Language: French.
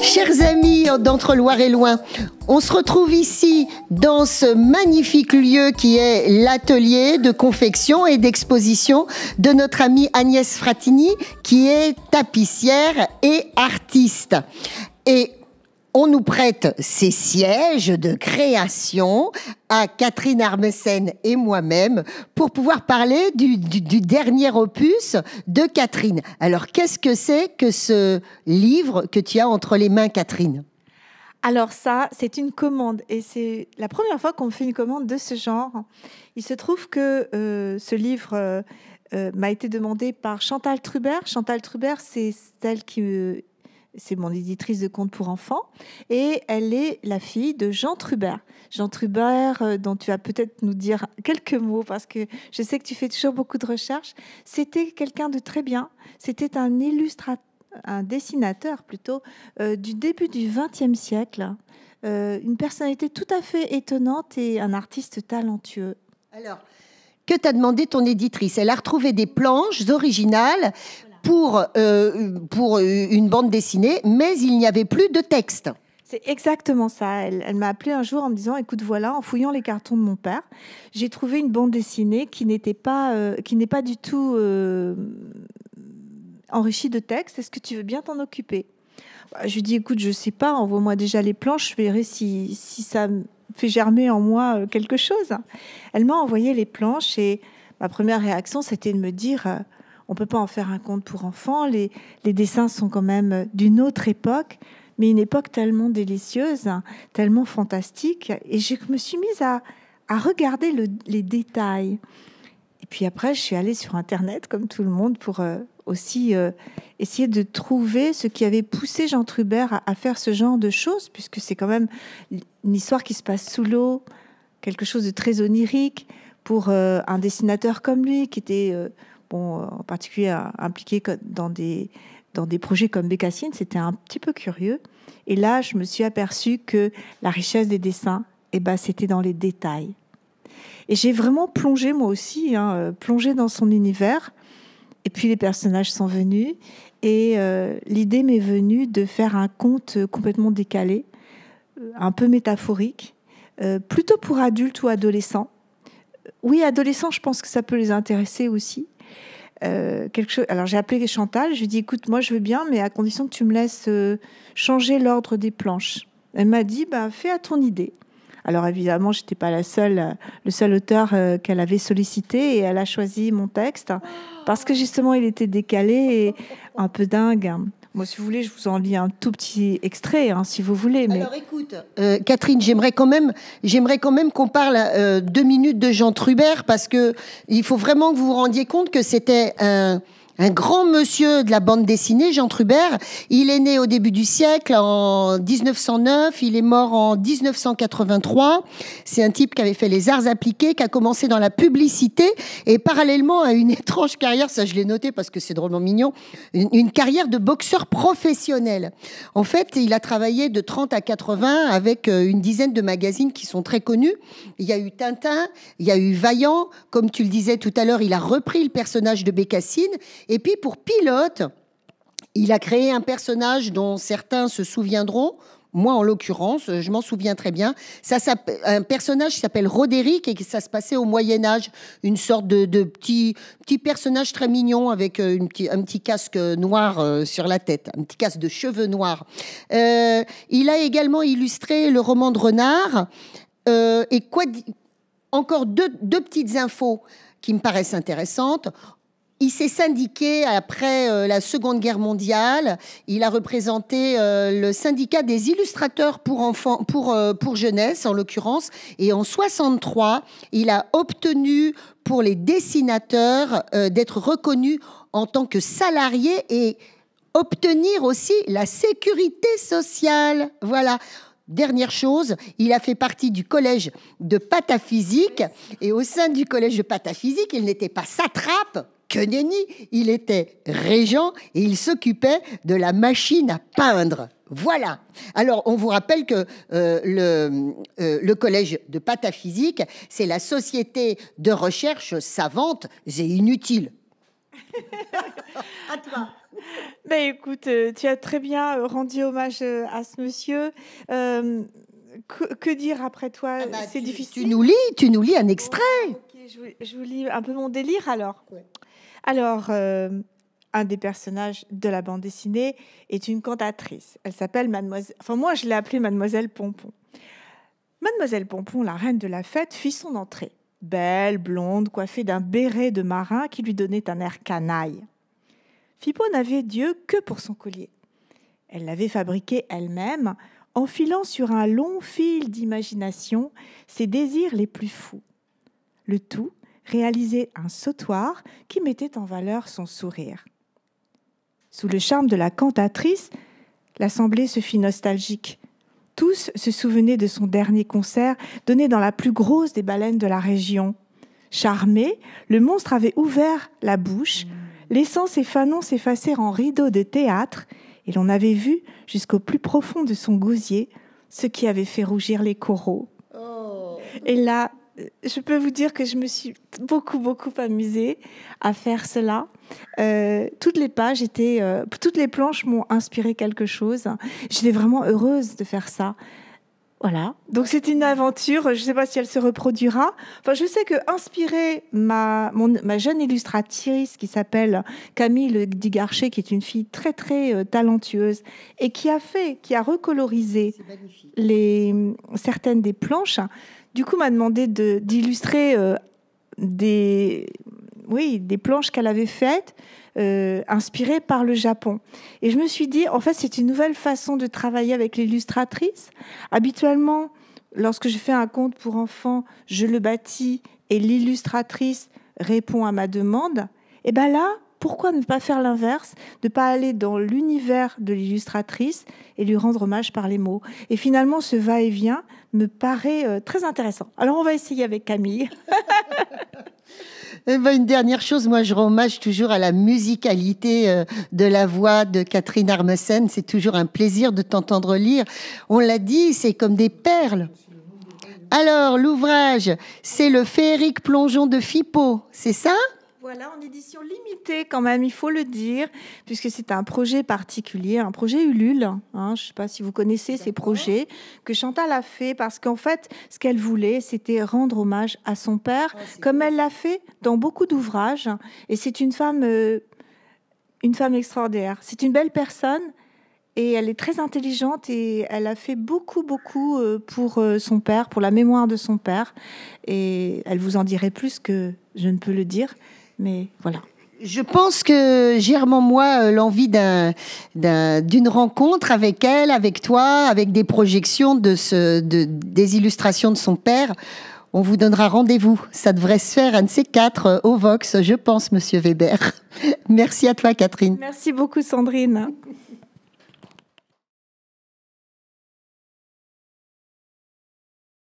Chers amis d'entre Loire et Loin, on se retrouve ici dans ce magnifique lieu qui est l'atelier de confection et d'exposition de notre amie Agnès Fratini qui est tapissière et artiste. Et on nous prête ces sièges de création à Catherine Armesen et moi-même pour pouvoir parler du, dernier opus de Catherine. Alors, qu'est-ce que c'est que ce livre que tu as entre les mains, Catherine alors ça, c'est une commande et c'est la première fois qu'on fait une commande de ce genre. Il se trouve que euh, ce livre euh, euh, m'a été demandé par Chantal Trubert. Chantal Trubert, c'est celle qui c'est mon éditrice de contes pour enfants, et elle est la fille de Jean Trubert. Jean Trubert, euh, dont tu vas peut-être nous dire quelques mots, parce que je sais que tu fais toujours beaucoup de recherches, c'était quelqu'un de très bien, c'était un illustrateur, un dessinateur plutôt, euh, du début du XXe siècle, euh, une personnalité tout à fait étonnante et un artiste talentueux. Alors, que t'a demandé ton éditrice Elle a retrouvé des planches originales pour, euh, pour une bande dessinée, mais il n'y avait plus de texte. C'est exactement ça. Elle, m'a appelé un jour en me disant "Écoute, voilà, en fouillant les cartons de mon père, j'ai trouvé une bande dessinée qui n'était pas, euh, qui n'est pas du tout euh, enrichie de texte. Est-ce que tu veux bien t'en occuper bah, Je lui dis "Écoute, je sais pas. Envoie-moi déjà les planches. Je verrai si, si ça fait germer en moi quelque chose." Elle m'a envoyé les planches et ma première réaction, c'était de me dire on peut pas en faire un conte pour enfants. Les, les dessins sont quand même d'une autre époque, mais une époque tellement délicieuse, tellement fantastique. Et je me suis mise à, regarder les détails. Et puis après, je suis allée sur Internet, comme tout le monde, pour euh, aussi euh, essayer de trouver ce qui avait poussé Jean Trubert à, faire ce genre de choses, puisque c'est quand même une histoire qui se passe sous l'eau, quelque chose de très onirique pour euh, un dessinateur comme lui, qui était euh, en particulier impliqué dans des, dans des projets comme Bécassine, c'était un petit peu curieux. Et là, je me suis aperçue que la richesse des dessins, et eh ben, c'était dans les détails. Et j'ai vraiment plongé, moi aussi, hein, euh, plongé dans son univers. Et puis les personnages sont venus. Et euh, l'idée m'est venue de faire un conte complètement décalé, un peu métaphorique, plutôt pour adultes ou adolescents. Oui, adolescents, je pense que ça peut les intéresser aussi. Euh, alors j'ai appelé Chantal, je lui ai écoute, moi je veux bien, mais à condition que tu me laisses euh, changer l'ordre des planches. Elle m'a dit bah, fais à ton idée. Alors évidemment, je n'étais pas la seule, le seul auteur euh, qu'elle avait sollicité et elle a choisi mon texte parce que justement il était décalé et un peu dingue. Hein. Moi, si vous voulez, je vous en lis un tout petit extrait, hein, si vous voulez. Mais... Alors, écoute, euh, Catherine, j'aimerais quand même, j'aimerais quand même qu'on parle euh, deux minutes de Jean Trubert parce que il faut vraiment que vous vous rendiez compte que c'était un un grand monsieur de la bande dessinée, Jean Trubert. Il est né au début du siècle, en 1909. Il est mort en 1983. C'est un type qui avait fait les arts appliqués, qui a commencé dans la publicité et parallèlement à une étrange carrière, ça je l'ai noté parce que c'est drôlement mignon, une, une, carrière de boxeur professionnel. En fait, il a travaillé de 30 à 80 avec euh, une dizaine de magazines qui sont très connus. Il y a eu Tintin, il y a eu Vaillant, comme tu le disais tout à l'heure, il a repris le personnage de Bécassine. Et puis pour pilote, il a créé un personnage dont certains se souviendront. Moi, en l'occurrence, je m'en souviens très bien. Ça, un personnage qui s'appelle Roderick et qui ça se passait au Moyen Âge, une sorte de, petit, petit personnage très mignon avec euh, une un petit casque noir euh, sur la tête, un petit casque de cheveux noirs. Euh, il a également illustré le roman de Renard. et quoi encore deux, deux petites infos qui me paraissent intéressantes. Il s'est syndiqué après euh, la Seconde Guerre mondiale. Il a représenté euh, le syndicat des illustrateurs pour enfants, pour, euh, pour jeunesse en l'occurrence. Et en 63, il a obtenu pour les dessinateurs d'être reconnu en tant que salarié et obtenir aussi la sécurité sociale. Voilà. Dernière chose, il a fait partie du collège de pataphysique et au sein du collège de pataphysique, il n'était pas satrape, que nenni, il était régent et il s'occupait de la machine à peindre. Voilà. Alors, on vous rappelle que euh, euh, le, collège de pataphysique, c'est la société de recherche savante et inutile. à toi. Mais écoute, euh, tu as très bien rendu hommage à ce monsieur. que, dire après toi ah bah, C'est difficile. Tu nous lis, tu nous lis un extrait. je, vous, lis un peu mon délire alors. Alors, euh, un des personnages de la bande dessinée est une cantatrice. Elle s'appelle Mademoiselle. Enfin, moi, je l'ai appelée Mademoiselle Pompon. Mademoiselle Pompon, la reine de la fête, fit son entrée. Belle, blonde, coiffée d'un béret de marin qui lui donnait un air canaille. Phippo n'avait Dieu que pour son collier. Elle l'avait fabriqué elle-même, en filant sur un long fil d'imagination ses désirs les plus fous. Le tout réaliser un sautoir qui mettait en valeur son sourire. Sous le charme de la cantatrice, l'assemblée se fit nostalgique. Tous se souvenaient de son dernier concert donné dans la plus grosse des baleines de la région. Charmé, le monstre avait ouvert la bouche, laissant ses fanons s'effacer en rideaux de théâtre, et l'on avait vu, jusqu'au plus profond de son gosier, ce qui avait fait rougir les coraux. Oh. Et là, je peux vous dire que je me suis beaucoup, beaucoup amusée à faire cela. Euh, toutes les pages étaient, euh, toutes les planches m'ont inspiré quelque chose. J'étais vraiment heureuse de faire ça. Voilà. Donc c'est une aventure. Je ne sais pas si elle se reproduira. Enfin, je sais que ma ma jeune illustratrice qui s'appelle Camille Digarcher, qui est une fille très très euh, talentueuse et qui a fait, qui a recolorisé certaines des planches. Du coup, m'a demandé d'illustrer euh, des oui des planches qu'elle avait faites euh, inspiré par le Japon. Et je me suis dit, en fait, c'est une nouvelle façon de travailler avec l'illustratrice. Habituellement, lorsque je fais un conte pour enfants, je le bâtis et l'illustratrice répond à ma demande. Et ben là, pourquoi ne pas faire l'inverse, ne pas aller dans l'univers de l'illustratrice et lui rendre hommage par les mots Et finalement, ce va-et-vient me paraît euh, très intéressant. Alors, on va essayer avec Camille. Euh, bah, une dernière chose, moi je rends hommage toujours à la musicalité euh, de la voix de Catherine Armesen. C'est toujours un plaisir de t'entendre lire. On l'a dit, c'est comme des perles. Alors, l'ouvrage, c'est le féerique plongeon de Fippo, c'est ça voilà, en édition limitée quand même, il faut le dire, puisque c'est un projet particulier, un projet Ulule. Hein. je ne sais pas si vous connaissez ces projets que Chantal a fait, parce qu'en fait, ce qu'elle voulait, c'était rendre hommage à son père, comme elle l'a fait dans beaucoup d'ouvrages. Et c'est une femme, euh, une femme extraordinaire. C'est une belle personne. Et elle est très intelligente et elle a fait beaucoup, beaucoup euh, pour euh, son père, pour la mémoire de son père. Et elle vous en dirait plus que je ne peux le dire. Mais voilà. Je pense que germe en moi euh, l'envie d'une rencontre avec elle, avec toi, avec des projections de des illustrations de son père. On vous donnera rendez-vous. Ça devrait se faire un de ces quatre euh, au Vox, je pense, Monsieur Weber. Merci à toi, Catherine. Merci beaucoup, Sandrine.